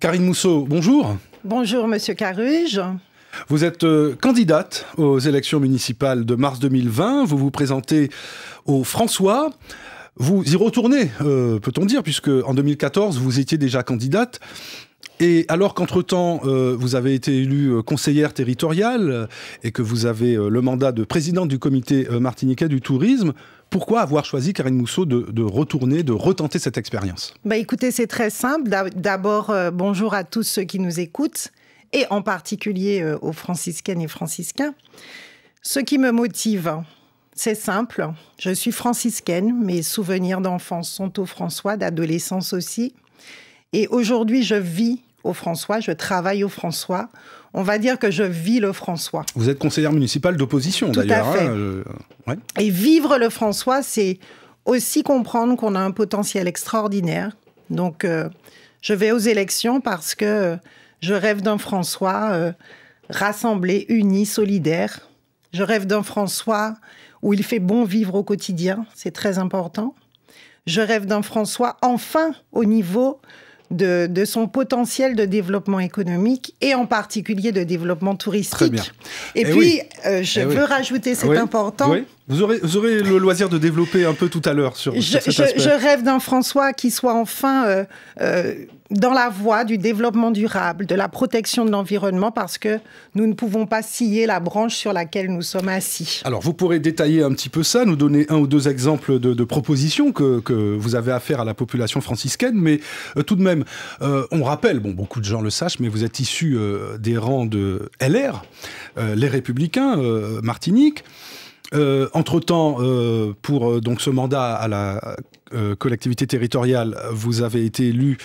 Karine Mousseau, bonjour. Bonjour, monsieur Caruge. Vous êtes euh, candidate aux élections municipales de mars 2020. Vous vous présentez au François. Vous y retournez, euh, peut-on dire, puisque en 2014, vous étiez déjà candidate. Et alors qu'entre-temps, euh, vous avez été élue euh, conseillère territoriale euh, et que vous avez le mandat de présidente du comité martiniquais du tourisme, pourquoi avoir choisi, Karine Mousseau, de, retourner, de retenter cette expérience bah, Écoutez, c'est très simple. D'abord, bonjour à tous ceux qui nous écoutent, et en particulier aux franciscaines et franciscains. Ce qui me motive, c'est simple. Je suis franciscaine, mes souvenirs d'enfance sont aux François, d'adolescence aussi. Et aujourd'hui, je vis au François, je travaille au François. On va dire que je vis le François. Vous êtes conseillère municipale d'opposition d'ailleurs. Hein, Et vivre le François, c'est aussi comprendre qu'on a un potentiel extraordinaire. Donc, euh, je vais aux élections parce que euh, je rêve d'un François euh, rassemblé, uni, solidaire. Je rêve d'un François où il fait bon vivre au quotidien, c'est très important. Je rêve d'un François enfin au niveau de, de, son potentiel de développement économique et en particulier de développement touristique. Et, eh puis, euh, je eh veux rajouter, c'est important. Vous aurez, le loisir de développer un peu tout à l'heure sur, je, cet aspect. Je, rêve d'un François qui soit enfin euh, euh, dans la voie du développement durable, de la protection de l'environnement, parce que nous ne pouvons pas scier la branche sur laquelle nous sommes assis. Alors, vous pourrez détailler un petit peu ça, nous donner un ou deux exemples de, propositions que, vous avez à faire à la population franciscaine, mais euh, tout de même, on rappelle, bon, beaucoup de gens le sachent, mais vous êtes issu des rangs de LR, les Républicains, Martinique. Euh, entre-temps, euh, pour euh, donc ce mandat à la collectivité territoriale, vous avez été élu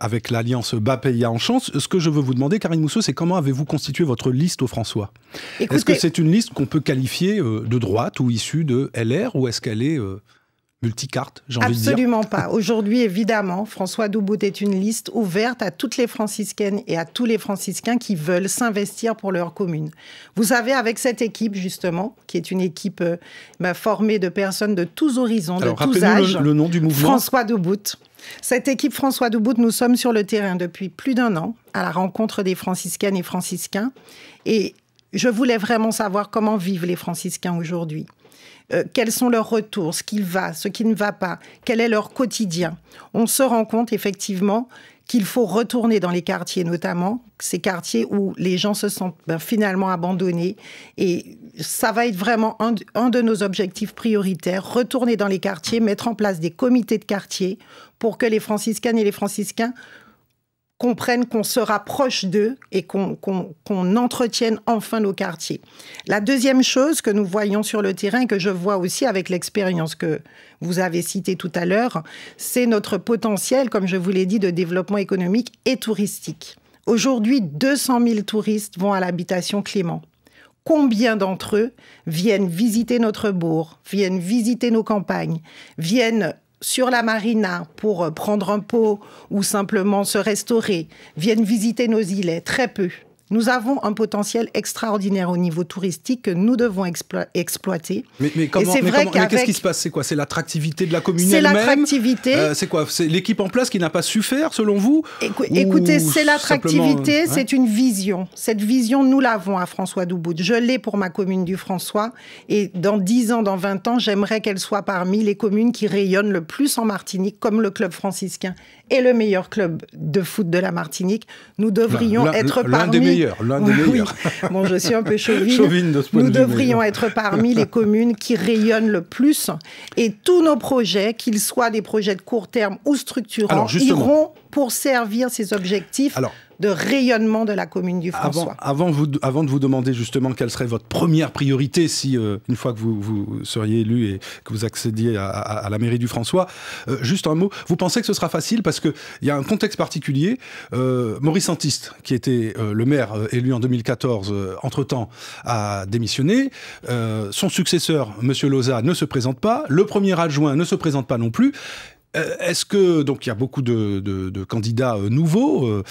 avec l'alliance Bas en Chance. Ce que je veux vous demander, Karine Mousseau, c'est comment avez-vous constitué votre liste au François Est-ce que c'est une liste qu'on peut qualifier de droite ou issue de LR ou est-ce qu'elle est, multicarte, j'ai envie Absolument pas. Aujourd'hui, évidemment, François Dubout est une liste ouverte à toutes les franciscaines et à tous les franciscains qui veulent s'investir pour leur commune. Vous savez, avec cette équipe, justement, qui est une équipe euh, bah, formée de personnes de tous horizons, de tous âges. Le, le nom du mouvement. François Dubout. Cette équipe François Dubout, nous sommes sur le terrain depuis plus d'un an à la rencontre des franciscaines et franciscains. Et je voulais vraiment savoir comment vivent les franciscains aujourd'hui. Euh, quels sont leurs retours, ce qui va, ce qui ne va pas, quel est leur quotidien. On se rend compte effectivement qu'il faut retourner dans les quartiers notamment, ces quartiers où les gens se sentent ben, finalement abandonnés. Et ça va être vraiment un, un de nos objectifs prioritaires, retourner dans les quartiers, mettre en place des comités de quartier pour que les franciscaines et les franciscains comprennent qu'on se rapproche d'eux et qu'on entretienne enfin nos quartiers. La deuxième chose que nous voyons sur le terrain, que je vois aussi avec l'expérience que vous avez citée tout à l'heure, c'est notre potentiel, comme je vous l'ai dit, de développement économique et touristique. Aujourd'hui, 200 000 touristes vont à l'habitation Clément. Combien d'entre eux viennent visiter notre bourg, viennent visiter nos campagnes, viennent sur la marina pour euh, prendre un pot ou simplement se restaurer, viennent visiter nos îlets, très peu. Nous avons un potentiel extraordinaire au niveau touristique que nous devons exploiter. Mais, qu'est-ce qui se passe C'est quoi C'est l'attractivité de la commune C'est l'attractivité. Euh, c'est quoi C'est l'équipe en place qui n'a pas su faire, selon vous Écoutez, c'est l'attractivité, c'est une vision. Cette vision, nous l'avons à François Doubout. Je l'ai pour ma commune du François. Et dans 10 ans, dans 20 ans, j'aimerais qu'elle soit parmi les communes qui rayonnent le plus en Martinique, comme le club franciscain et le meilleur club de foot de la Martinique. Nous devrions être parmi l'un des Bon, je suis un peu chauvine. Nous devrions être parmi les communes qui rayonnent le plus. Et tous nos projets, qu'ils soient des projets de court terme ou structurants, iront pour servir ces objectifs de rayonnement de la commune du François. Avant, de vous demander justement quelle serait votre première priorité si, euh, une fois que vous, seriez élu et que vous accédiez à, la mairie du François, euh, juste un mot, vous pensez que ce sera facile parce qu'il y a un contexte particulier. Euh, Maurice Santiste, qui était le maire élu en 2014, entre-temps, a démissionné. son successeur, M. Loza, ne se présente pas. Le premier adjoint ne se présente pas non plus. Euh, est-ce que, donc il y a beaucoup de, candidats euh, nouveaux, euh,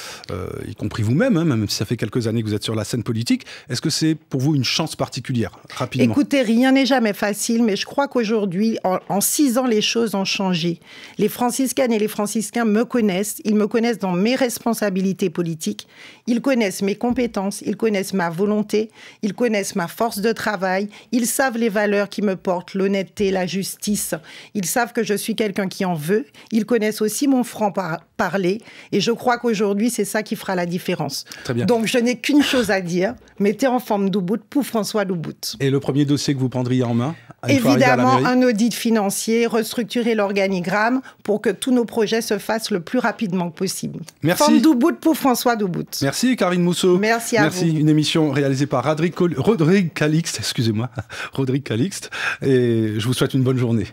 y compris vous-même, hein, même si ça fait quelques années que vous êtes sur la scène politique, est-ce que c'est pour vous une chance particulière Rapidement. Écoutez, rien n'est jamais facile, mais je crois qu'aujourd'hui, en, en, six ans, les choses ont changé. Les franciscaines et les franciscains me connaissent, ils me connaissent dans mes responsabilités politiques, ils connaissent mes compétences, ils connaissent ma volonté, ils connaissent ma force de travail, ils savent les valeurs qui me portent, l'honnêteté, la justice, ils savent que je suis quelqu'un qui en veut ils connaissent aussi mon franc-parler. Et je crois qu'aujourd'hui, c'est ça qui fera la différence. Donc, je n'ai qu'une chose à dire. Mettez en forme Doubout pour François Doubout. Et le premier dossier que vous prendriez en main Évidemment, un audit financier, restructurer l'organigramme pour que tous nos projets se fassent le plus rapidement possible. Merci. Forme Doubout pour François Doubout. Merci, Karine Mousseau. Merci à Merci. Une émission réalisée par Rodrigue Calixte, excusez-moi, Rodrigue Calixte. Et je vous souhaite une bonne journée.